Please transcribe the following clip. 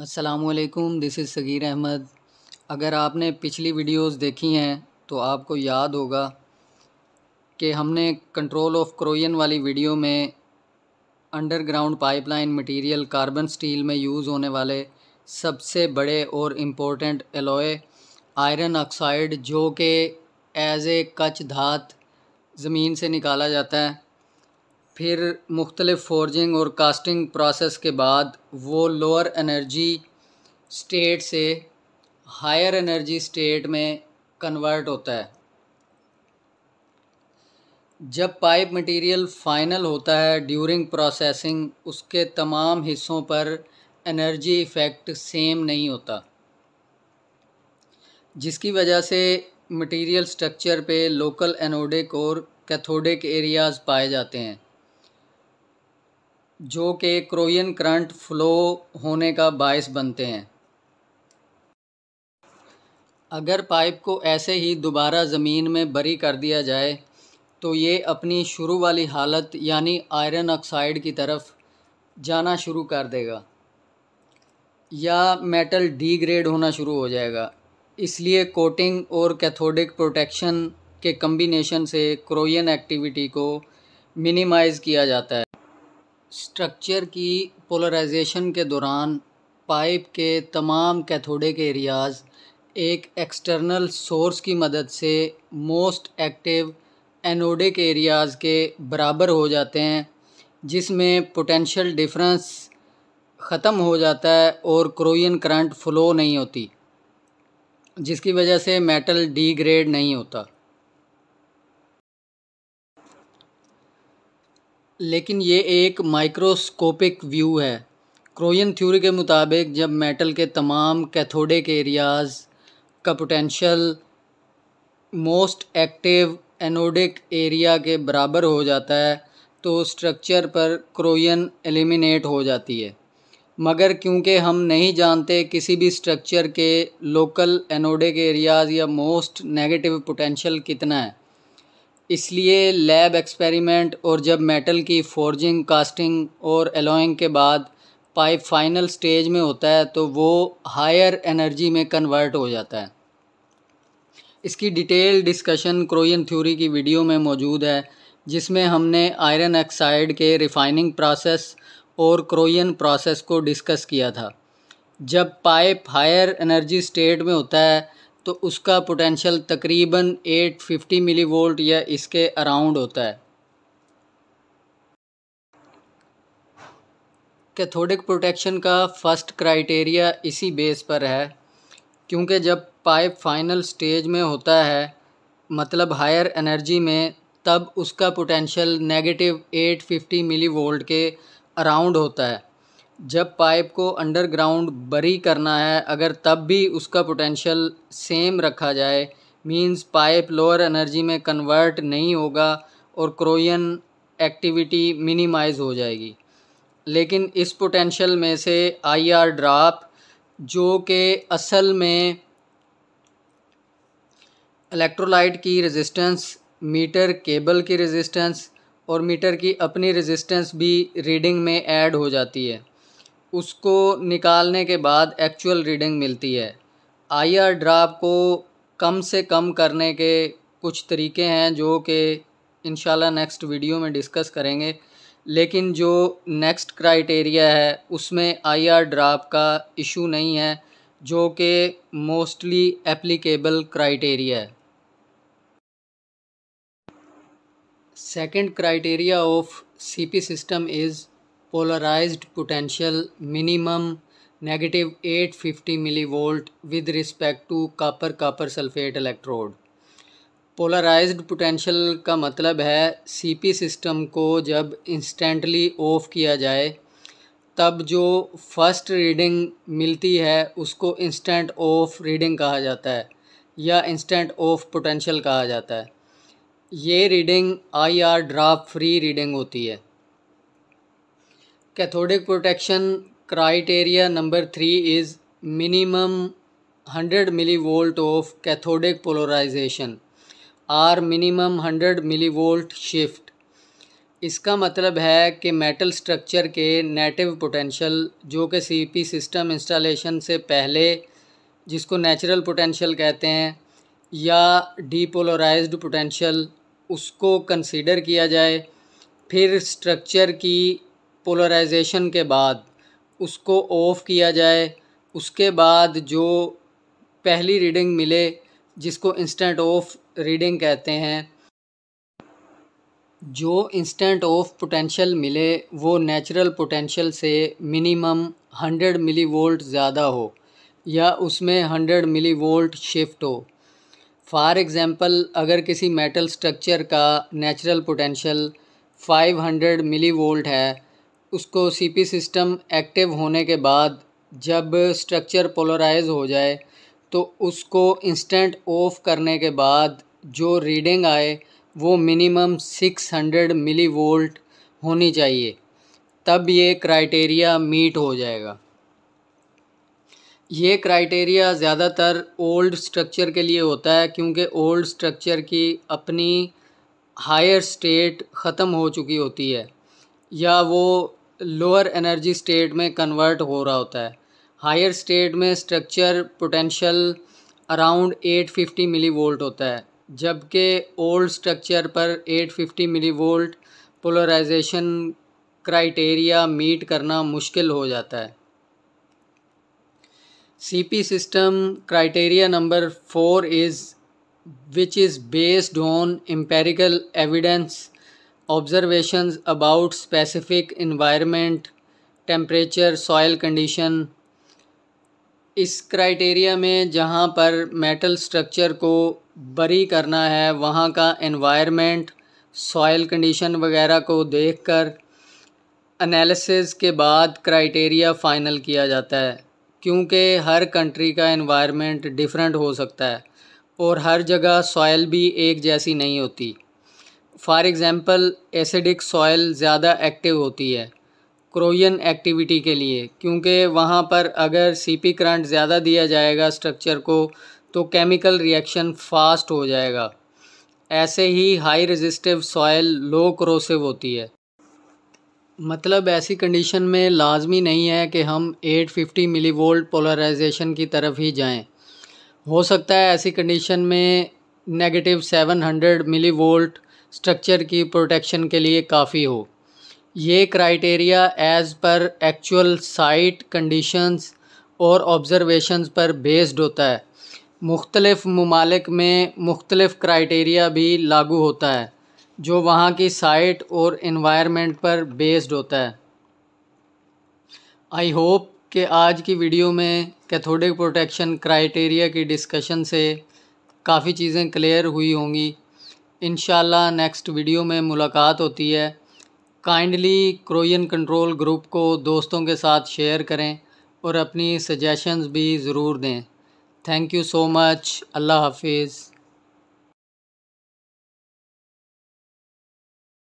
असलकुम this is Sagir Ahmad अगर आपने पिछली वीडियोस देखी हैं तो आपको याद होगा कि हमने कंट्रोल ऑफ क्रोयन वाली वीडियो में underground pipeline material carbon steel में यूज़ होने वाले सबसे बड़े और इम्पोर्टेंट एलोए आयरन ऑक्साइड जो कि एज ए कच धात ज़मीन से निकाला जाता है फिर मुख्तलिफ़ फोर्जिंग और कास्टिंग प्रोसेस के बाद वो लोअर एनर्जी स्टेट से हायर एनर्जी स्टेट में कन्वर्ट होता है जब पाइप मटेरियल फाइनल होता है ड्यूरिंग प्रोसेसिंग उसके तमाम हिस्सों पर एनर्जी इफ़ेक्ट सेम नहीं होता जिसकी वजह से मटेरियल स्ट्रक्चर पे लोकल एनोडिक और कैथोडिक एरियाज़ पाए जाते हैं जो कि क्रोयन करंट फ्लो होने का बायस बनते हैं अगर पाइप को ऐसे ही दोबारा ज़मीन में बरी कर दिया जाए तो ये अपनी शुरू वाली हालत यानी आयरन ऑक्साइड की तरफ जाना शुरू कर देगा या मेटल डीग्रेड होना शुरू हो जाएगा इसलिए कोटिंग और कैथोडिक प्रोटेक्शन के कम्बिनेशन से क्रोयन एक्टिविटी को मिनिमाइज़ किया जाता है स्ट्रक्चर की पोलराइजेशन के दौरान पाइप के तमाम कैथोडिक एरियाज एक एक्सटर्नल सोर्स की मदद से मोस्ट एक्टिव एनोडिक एरियाज के बराबर हो जाते हैं जिसमें पोटेंशियल डिफरेंस ख़त्म हो जाता है और क्रोइन करंट फ्लो नहीं होती जिसकी वजह से मेटल डीग्रेड नहीं होता लेकिन ये एक माइक्रोस्कोपिक व्यू है क्रोयन थ्योरी के मुताबिक जब मेटल के तमाम कैथोडिक एरियाज़ का potential most active anodic area के बराबर हो जाता है तो स्ट्रक्चर पर क्रोयन एलिमिनेट हो जाती है मगर क्योंकि हम नहीं जानते किसी भी स्ट्रक्चर के लोकल एनोडिक एरियाज़ या मोस्ट नेगेटिव पोटेंशियल कितना है इसलिए लैब एक्सपेरिमेंट और जब मेटल की फोर्जिंग कास्टिंग और एलोइंग के बाद पाइप फाइनल स्टेज में होता है तो वो हायर एनर्जी में कन्वर्ट हो जाता है इसकी डिटेल डिस्कशन क्रोइन थ्योरी की वीडियो में मौजूद है जिसमें हमने आयरन ऑक्साइड के रिफाइनिंग प्रोसेस और क्रोइन प्रोसेस को डिस्कस किया था जब पाइप हायर एनर्जी स्टेट में होता है तो उसका पोटेंशियल तकरीबन 850 मिली वोल्ट या इसके अराउंड होता है कैथोडिक प्रोटेक्शन का फर्स्ट क्राइटेरिया इसी बेस पर है क्योंकि जब पाइप फाइनल स्टेज में होता है मतलब हायर एनर्जी में तब उसका पोटेंशियल नेगेटिव 850 मिली वोल्ट के अराउंड होता है जब पाइप को अंडरग्राउंड बरी करना है अगर तब भी उसका पोटेंशियल सेम रखा जाए मींस पाइप लोअर एनर्जी में कन्वर्ट नहीं होगा और क्रोयन एक्टिविटी मिनिमाइज हो जाएगी लेकिन इस पोटेंशियल में से आईआर ड्राप जो कि असल में इलेक्ट्रोलाइट की रेजिस्टेंस मीटर केबल की रेजिस्टेंस और मीटर की अपनी रेजिस्टेंस भी रीडिंग में ऐड हो जाती है उसको निकालने के बाद एक्चुअल रीडिंग मिलती है आईआर ड्राप को कम से कम करने के कुछ तरीके हैं जो कि इन नेक्स्ट वीडियो में डिस्कस करेंगे लेकिन जो नेक्स्ट क्राइटेरिया है उसमें आईआर ड्राप का इशू नहीं है जो कि मोस्टली एप्लीकेबल क्राइटेरिया है second criteria of CP system is polarized potential minimum negative 850 millivolt with respect to copper copper sulfate electrode polarized potential का मतलब है सीपी सिस्टम को जब इंस्टेंटली ऑफ किया जाए तब जो फर्स्ट रीडिंग मिलती है उसको इंस्टेंट ऑफ रीडिंग कहा जाता है या इंस्टेंट ऑफ पोटेंशियल कहा जाता है ये reading I R free reading होती है cathodic protection criteria number three is minimum hundred millivolt of cathodic polarization or minimum millivolt shift इसका मतलब है कि मेटल स्ट्रक्चर के नेटिव पोटेंशियल जो कि सीपी सिस्टम इंस्टॉलेशन से पहले जिसको नेचुरल पोटेंशियल कहते हैं या डीपोलराइज्ड पोटेंशियल उसको कंसीडर किया जाए फिर स्ट्रक्चर की पोलराइजेशन के बाद उसको ऑफ़ किया जाए उसके बाद जो पहली रीडिंग मिले जिसको इंस्टेंट ऑफ रीडिंग कहते हैं जो इंस्टेंट ऑफ पोटेंशियल मिले वो नेचुरल पोटेंशियल से मिनिमम 100 मिली वोल्ट ज़्यादा हो या उसमें 100 मिली वोल्ट शिफ्ट हो फॉर एग्ज़ाम्पल अगर किसी मेटल स्ट्रक्चर का नेचुरल पोटेंशियल 500 मिली वोल्ट है उसको सीपी सिस्टम एक्टिव होने के बाद जब स्ट्रक्चर पोलराइज हो जाए तो उसको इंस्टेंट ऑफ करने के बाद जो रीडिंग आए वो मिनिमम 600 मिली वोल्ट होनी चाहिए तब ये क्राइटेरिया मीट हो जाएगा ये क्राइटेरिया ज़्यादातर ओल्ड स्ट्रक्चर के लिए होता है क्योंकि ओल्ड स्ट्रक्चर की अपनी हायर स्टेट ख़त्म हो चुकी होती है या वो लोअर एनर्जी स्टेट में कन्वर्ट हो रहा होता है हायर स्टेट में structure potential around 850 millivolt होता है जबकि ओल्ड स्ट्रक्चर पर 850 millivolt polarization criteria meet करना मुश्किल हो जाता है CP system criteria number four is which is based on empirical evidence observations about specific environment temperature soil condition इस क्राइटेरिया में जहाँ पर मेटल स्ट्रक्चर को बरी करना है वहाँ का एनवायरनमेंट सॉयल कंडीशन वगैरह को देखकर एनालिसिस के बाद क्राइटेरिया फ़ाइनल किया जाता है क्योंकि हर कंट्री का एनवायरनमेंट डिफरेंट हो सकता है और हर जगह सॉयल भी एक जैसी नहीं होती फॉर एग्ज़ाम्पल एसिडिक सॉयल ज़्यादा एक्टिव होती है क्रोयन एक्टिविटी के लिए क्योंकि वहाँ पर अगर सी पी करंट ज़्यादा दिया जाएगा स्ट्रक्चर को तो केमिकल रिएक्शन फास्ट हो जाएगा ऐसे ही high resistive soil low corrosive होती है मतलब ऐसी कंडीशन में लाजमी नहीं है कि हम 850 मिली वोल्ट पोलराइजेशन की तरफ ही जाएं हो सकता है ऐसी कंडीशन में नेगेटिव 700 मिली वोल्ट स्ट्रक्चर की प्रोटेक्शन के लिए काफ़ी हो ये criteria as per actual site conditions और ऑब्ज़रवेशंस पर बेस्ड होता है मुख्तलफ़ ममालिक में मुख्तलफ़ क्राइटेरिया भी लागू होता है जो वहाँ की साइट और इन्वायरमेंट पर बेस्ड होता है आई होप कि आज की वीडियो में कैथोडिक प्रोटेक्शन क्राइटेरिया की डिस्कशन से काफ़ी चीज़ें क्लियर हुई होंगी इनशाला नेक्स्ट वीडियो में मुलाकात होती है काइंडली क्रोयन कंट्रोल ग्रुप को दोस्तों के साथ शेयर करें और अपनी सजेशंस भी ज़रूर दें थैंक यू सो मच अल्लाह हाफिज़